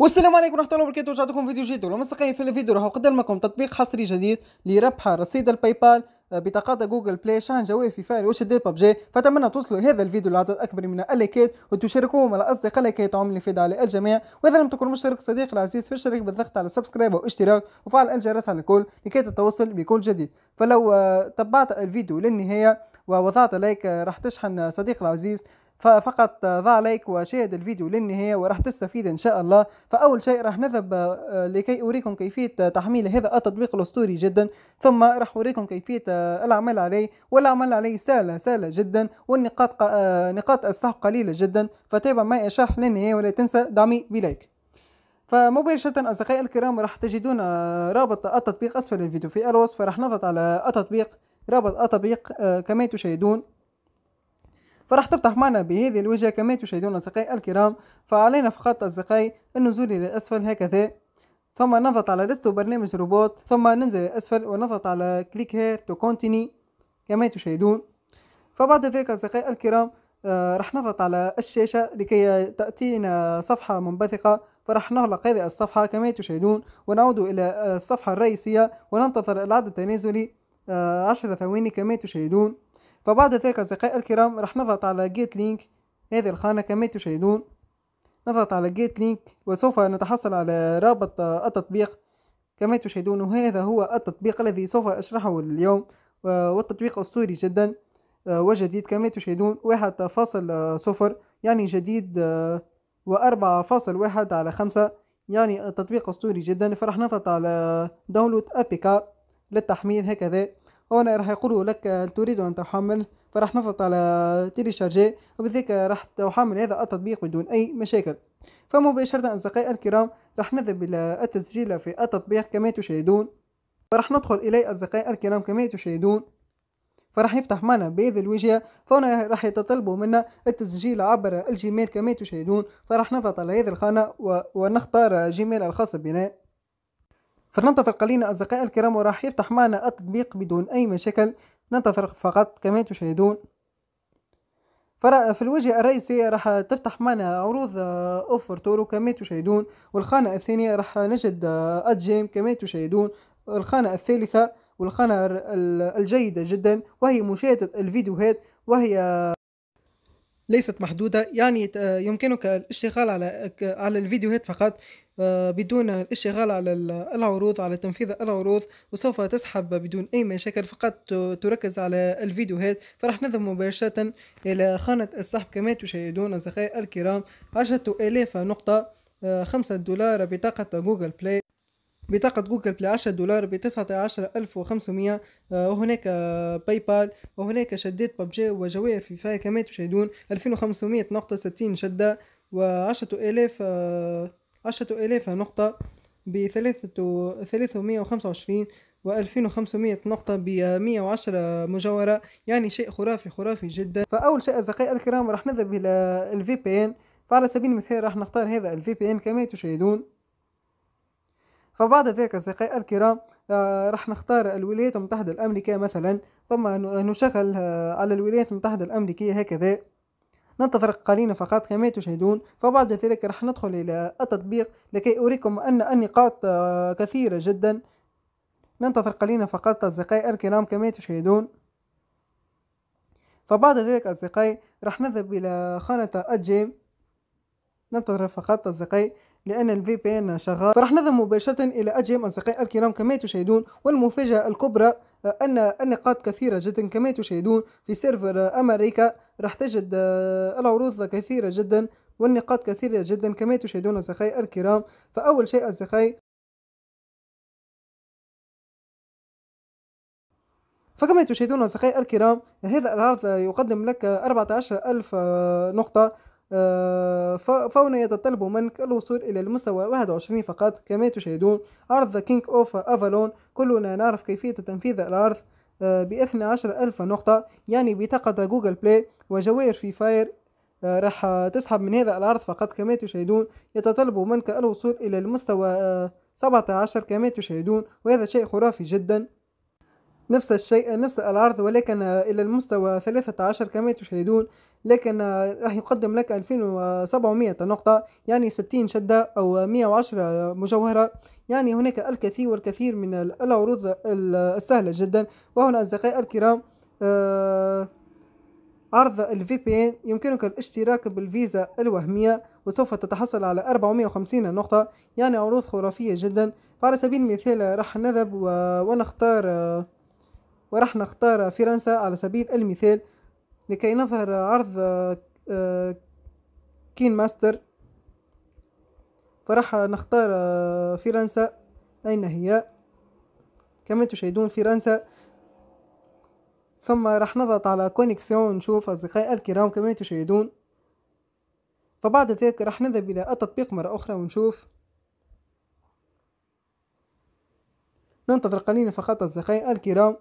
والسلام عليكم ورحمه الله وبركاته رجعتكم فيديو جديد ومستقيم في الفيديو اقدم لكم تطبيق حصري جديد لربح رصيد الباي آه، بال بطاقات جوجل بلاي شحن جوي في فاري دير ببجي فاتمنى توصلوا هذا الفيديو لعدد اكبر من اللايكات وتشاركوه مع الاصدقاء لكي عملي فيد على الجميع واذا لم تكن مشترك صديقي العزيز في بالضغط على سبسكرايب واشتراك وفعل الجرس على الكل لكي تتوصل بكل جديد فلو آه، تبعت الفيديو للنهايه ووضعت لايك آه، راح تشحن صديقي العزيز ففقط ضع لايك وشاهد الفيديو للنهاية وراح تستفيد إن شاء الله فأول شيء راح نذهب آه، لكي أوريكم كيفية آه، تحميل هذا التطبيق الأسطوري جدا ثم راح أوريكم كيفية آه، العمل عليه والعمل عليه سهلة سهلة جدا والنقاط نقاط السحب قليلة جدا فتابع معي الشرح للنهاية ولا تنسى دعمي بلايك فمباشرة أصدقائي الكرام راح تجدون رابط التطبيق أسفل الفيديو في الوصف راح نضغط على التطبيق رابط التطبيق كما تشاهدون فراح تفتح معنا بهذه الوجهة كما تشاهدون أصدقائي الكرام فعلينا في خط أصدقائي النزول إلى الأسفل هكذا ثم نضغط على لست برنامج روبوت ثم ننزل إلى الأسفل ونضغط على كليك هير تو كونتيني كما تشاهدون فبعد ذلك أصدقائي الكرام آه راح نضغط على الشاشة لكي تأتينا صفحة منبثقة فراح نغلق هذه الصفحة كما تشاهدون ونعود إلى الصفحة الرئيسية وننتظر العد التنازلي آه عشر ثواني كما تشاهدون فبعد ذلك أصدقائي الكرام راح نضغط على جيت لينك هذه الخانة كما تشاهدون نضغط على جيت لينك وسوف نتحصل على رابط التطبيق كما تشاهدون وهذا هو التطبيق الذي سوف أشرحه اليوم والتطبيق أسطوري جدا وجديد كما تشاهدون واحد فاصل صفر يعني جديد وأربعة فاصل واحد على خمسة يعني التطبيق أسطوري جدا فرح نضغط على داونلود أبيكا للتحميل هكذا هنا راح يقول لك هل تريد أن تحمل فراح نضغط على شارجي وبذلك راح تحمل هذا التطبيق بدون أي مشاكل فمباشرة أصدقائي الكرام راح نذهب إلى التسجيل في التطبيق كما تشاهدون فراح ندخل إليه أصدقائي الكرام كما تشاهدون فراح يفتح معنا بهذه الوجهة فهنا راح يتطلبوا منا التسجيل عبر الجيميل كما تشاهدون فراح نضغط على هذه الخانة ونختار جيميل الخاص بنا فلننتظر قليلا أصدقائي الكرام وراح يفتح معنا التطبيق بدون أي مشاكل ننتظر فقط كما تشاهدون في الوجهة الرئيسية راح تفتح معنا عروض آه، اوفر تورو كما تشاهدون والخانة الثانية راح نجد أجيم آه، كما تشاهدون الخانة الثالثة والخانة الجيدة جدا وهي مشاهدة الفيديوهات وهي ليست محدودة يعني آه، يمكنك الاشتغال على على الفيديوهات فقط آه، بدون الاشتغال على العروض على تنفيذ العروض وسوف تسحب بدون أي مشاكل فقط تركز على الفيديوهات فرح نذهب مباشرة إلى خانة السحب كما تشاهدون أصدقائي الكرام عشرة آلاف نقطة آه، خمسة دولار بطاقة جوجل بلاي بطاقة جوجل بلاي 10 دولار ب 19500 آه، وهناك باي آه، بال وهناك شدات ببجي وجواهر في فاير كما تشاهدون 2500 نقطة 60 شدة وعشرة آلاف آه، عشرة آلاف نقطة بثلاثة ثلاثمية وخمسة وعشرين وألفين وخمسمية نقطة بمية وعشرة مجاورة يعني شيء خرافي خرافي جدا فأول شيء أصدقائي الكرام راح نذهب إلى الفي بي إن فعلى سبيل المثال راح نختار هذا الفي بي إن كما تشاهدون فبعد ذلك أصدقائي الكرام آه، راح نختار الولايات المتحدة الأمريكية مثلا ثم نشغل آه، على الولايات المتحدة الأمريكية هكذا ننتظر قليلا فقط كما تشاهدون فبعد ذلك راح ندخل إلى التطبيق لكي أريكم أن النقاط آه، كثيرة جدا ننتظر قليلا فقط أصدقائي الكرام كما تشاهدون فبعد ذلك أصدقائي راح نذهب إلى خانة الجيم ننتظر فقط أصدقائي لأن الفي بي إن شغال فرح نذهب مباشرة إلى أجيم أصدقائي الكرام كما تشاهدون والمفاجأة الكبرى آه، أن النقاط كثيرة جدا كما تشاهدون في سيرفر أمريكا راح تجد آه، العروض كثيرة جدا والنقاط كثيرة جدا كما تشاهدون أصدقائي الكرام فأول شيء أصدقائي فكما تشاهدون أصدقائي الكرام هذا العرض يقدم لك 14000 آه، نقطة آه، فهنا يتطلب منك الوصول إلى المستوى 21 فقط كما تشاهدون عرض كينج أوف أفالون كلنا نعرف كيفية تنفيذ العرض آه، ب عشر ألف نقطة يعني بطاقة جوجل بلاي وجواهر في فاير راح تسحب من هذا العرض فقط كما تشاهدون يتطلب منك الوصول إلى المستوى 17 آه، كما تشاهدون وهذا شيء خرافي جدا نفس الشيء نفس العرض ولكن إلى المستوى 13 كما تشاهدون لكن راح يقدم لك 2700 نقطة يعني 60 شدة أو 110 مجوهرة يعني هناك الكثير والكثير من العروض السهلة جدا وهنا أصدقائي الكرام آه، عرض الفي بي ان يمكنك الاشتراك بالفيزا الوهمية وسوف تتحصل على 450 نقطة يعني عروض خرافية جدا فعلى سبيل المثال راح نذهب ونختار آه وراح نختار فرنسا على سبيل المثال لكي نظهر عرض آه، كين ماستر فراح نختار آه، فرنسا أين هي كما تشاهدون فرنسا ثم راح نضغط على كونيكسيون نشوف أصدقائي الكرام كما تشاهدون فبعد ذلك راح نذهب إلى التطبيق مرة أخرى ونشوف ننتظر قليلا فقط أصدقائي الكرام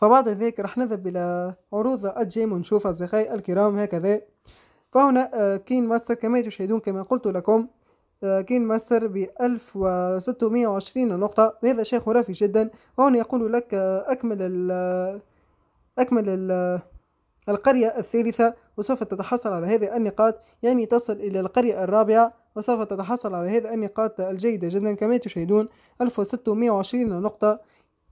فبعد ذلك راح نذهب إلى عروض الجيم ونشوف أصدقائي الكرام هكذا فهنا آه، كين ماستر كما تشاهدون كما قلت لكم آه، كين ماستر ب 1620 نقطة وهذا شيء خرافي جدا وهنا يقول لك آه، أكمل ال أكمل ال القرية الثالثة وسوف تتحصل على هذه النقاط يعني تصل إلى القرية الرابعة وسوف تتحصل على هذه النقاط الجيدة جدا كما تشاهدون 1620 نقطة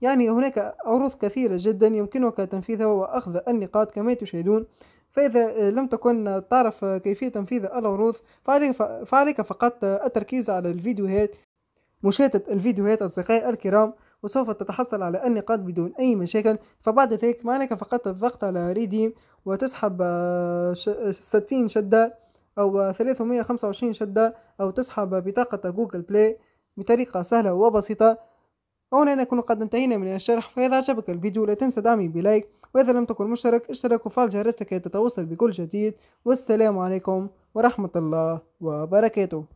يعني هناك عروض كثيرة جدا يمكنك تنفيذها وأخذ النقاط كما تشاهدون فإذا لم تكن تعرف كيفية تنفيذ العروض فعليك فقط التركيز على الفيديوهات مشاهدة الفيديوهات أصدقائي الكرام وسوف تتحصل على النقاط بدون أي مشاكل فبعد ذلك ما عليك فقط الضغط على ريديم وتسحب 60 شدة أو 325 شدة أو تسحب بطاقة جوجل بلاي بطريقة سهلة وبسيطة وهنا نكون قد انتهينا من الشرح فإذا عجبك الفيديو لا تنسى دعمي بلايك وإذا لم تكن مشترك اشترك وفعل جرس لكي تتوصل بكل جديد والسلام عليكم ورحمة الله وبركاته